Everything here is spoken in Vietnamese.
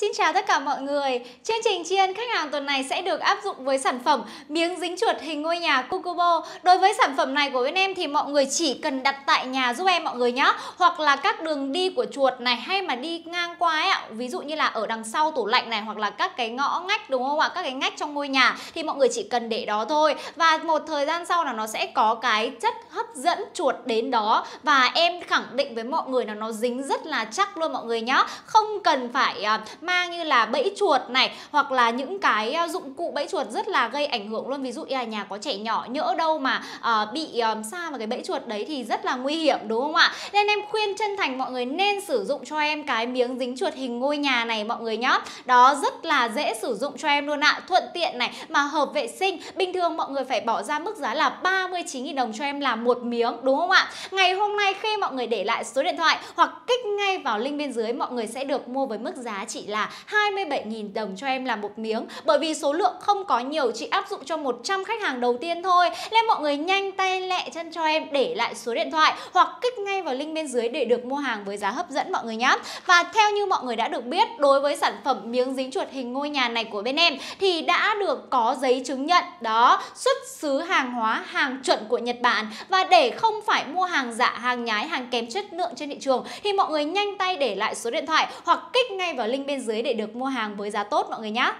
Xin chào tất cả mọi người. Chương trình tri ân khách hàng tuần này sẽ được áp dụng với sản phẩm miếng dính chuột hình ngôi nhà Kukubo. Đối với sản phẩm này của bên em thì mọi người chỉ cần đặt tại nhà giúp em mọi người nhé. Hoặc là các đường đi của chuột này hay mà đi ngang qua ấy ạ. Ví dụ như là ở đằng sau tủ lạnh này hoặc là các cái ngõ ngách đúng không ạ? Các cái ngách trong ngôi nhà thì mọi người chỉ cần để đó thôi. Và một thời gian sau là nó sẽ có cái chất hấp dẫn chuột đến đó. Và em khẳng định với mọi người là nó dính rất là chắc luôn mọi người nhé. Không cần phải à, mang như là bẫy chuột này hoặc là những cái à, dụng cụ bẫy chuột rất là gây ảnh hưởng luôn ví dụ như là nhà có trẻ nhỏ nhỡ đâu mà uh, bị um, ờ, xa vào cái bẫy chuột đấy thì rất là nguy hiểm đúng không ạ nên em khuyên chân thành mọi người nên sử dụng cho em cái miếng dính chuột hình ngôi nhà này mọi người nhá đó rất là dễ sử dụng cho em luôn ạ thuận tiện này mà hợp vệ sinh bình thường mọi người phải bỏ ra mức giá là 39.000 đồng cho em làm một miếng đúng không ạ ngày hôm nay khi mọi người để lại số điện thoại hoặc kích ngay vào link bên dưới mọi người sẽ được mua với mức giá chỉ là là 27.000 đồng cho em là một miếng bởi vì số lượng không có nhiều chị áp dụng cho 100 khách hàng đầu tiên thôi nên mọi người nhanh tay lẹ chân cho em để lại số điện thoại hoặc kích ngay vào link bên dưới để được mua hàng với giá hấp dẫn mọi người nhé và theo như mọi người đã được biết đối với sản phẩm miếng dính chuột hình ngôi nhà này của bên em thì đã được có giấy chứng nhận đó xuất xứ hàng hóa hàng chuẩn của Nhật Bản và để không phải mua hàng giả dạ, hàng nhái hàng kém chất lượng trên thị trường thì mọi người nhanh tay để lại số điện thoại hoặc kích ngay vào link bên dưới dưới để được mua hàng với giá tốt mọi người nhé.